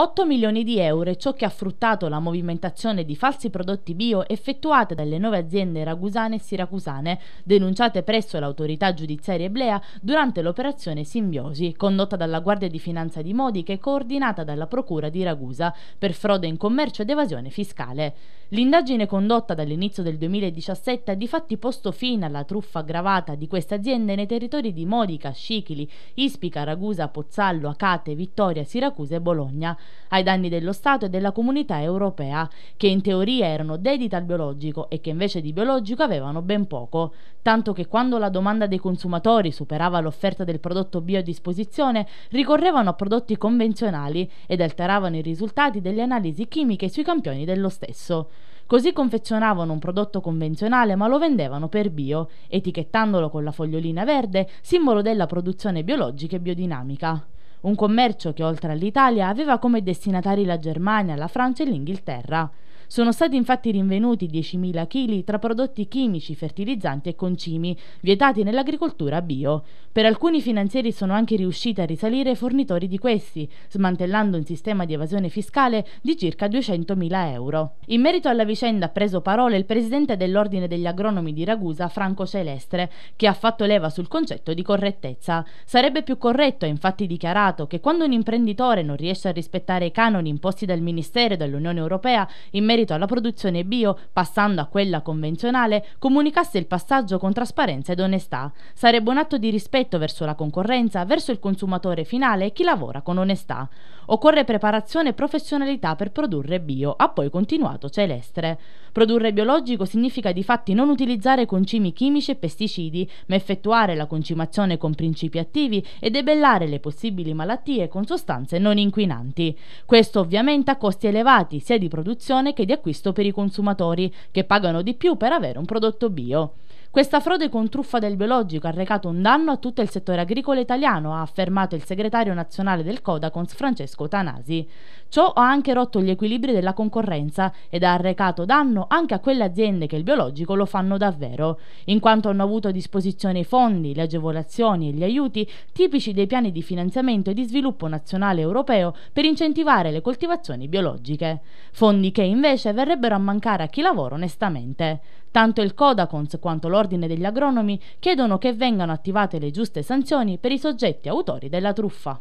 8 milioni di euro è ciò che ha fruttato la movimentazione di falsi prodotti bio effettuata dalle nuove aziende ragusane e siracusane, denunciate presso l'autorità giudiziaria Eblea durante l'operazione Simbiosi, condotta dalla Guardia di Finanza di Modica e coordinata dalla Procura di Ragusa, per frode in commercio ed evasione fiscale. L'indagine condotta dall'inizio del 2017 ha di fatti posto fine alla truffa aggravata di queste aziende nei territori di Modica, Scicli, Ispica, Ragusa, Pozzallo, Acate, Vittoria, Siracusa e Bologna ai danni dello Stato e della comunità europea, che in teoria erano dedite al biologico e che invece di biologico avevano ben poco, tanto che quando la domanda dei consumatori superava l'offerta del prodotto bio a disposizione, ricorrevano a prodotti convenzionali ed alteravano i risultati delle analisi chimiche sui campioni dello stesso. Così confezionavano un prodotto convenzionale ma lo vendevano per bio, etichettandolo con la fogliolina verde, simbolo della produzione biologica e biodinamica un commercio che oltre all'Italia aveva come destinatari la Germania, la Francia e l'Inghilterra. Sono stati infatti rinvenuti 10.000 kg tra prodotti chimici, fertilizzanti e concimi, vietati nell'agricoltura bio. Per alcuni finanzieri sono anche riusciti a risalire i fornitori di questi, smantellando un sistema di evasione fiscale di circa 200.000 euro. In merito alla vicenda ha preso parole il presidente dell'Ordine degli Agronomi di Ragusa, Franco Celestre, che ha fatto leva sul concetto di correttezza. Sarebbe più corretto, ha infatti dichiarato, che quando un imprenditore non riesce a rispettare i canoni imposti dal Ministero e dall'Unione Europea in merito merito alla produzione bio, passando a quella convenzionale, comunicasse il passaggio con trasparenza ed onestà. Sarebbe un atto di rispetto verso la concorrenza, verso il consumatore finale e chi lavora con onestà. Occorre preparazione e professionalità per produrre bio, ha poi continuato Celestre. Produrre biologico significa di fatti non utilizzare concimi chimici e pesticidi, ma effettuare la concimazione con principi attivi e debellare le possibili malattie con sostanze non inquinanti. Questo ovviamente a costi elevati sia di produzione che di di acquisto per i consumatori, che pagano di più per avere un prodotto bio. Questa frode con truffa del biologico ha recato un danno a tutto il settore agricolo italiano, ha affermato il segretario nazionale del Codacons Francesco Tanasi. Ciò ha anche rotto gli equilibri della concorrenza ed ha recato danno anche a quelle aziende che il biologico lo fanno davvero, in quanto hanno avuto a disposizione i fondi, le agevolazioni e gli aiuti tipici dei piani di finanziamento e di sviluppo nazionale europeo per incentivare le coltivazioni biologiche. Fondi che invece verrebbero a mancare a chi lavora onestamente. Tanto il Codacons quanto l'Ordine degli Agronomi chiedono che vengano attivate le giuste sanzioni per i soggetti autori della truffa.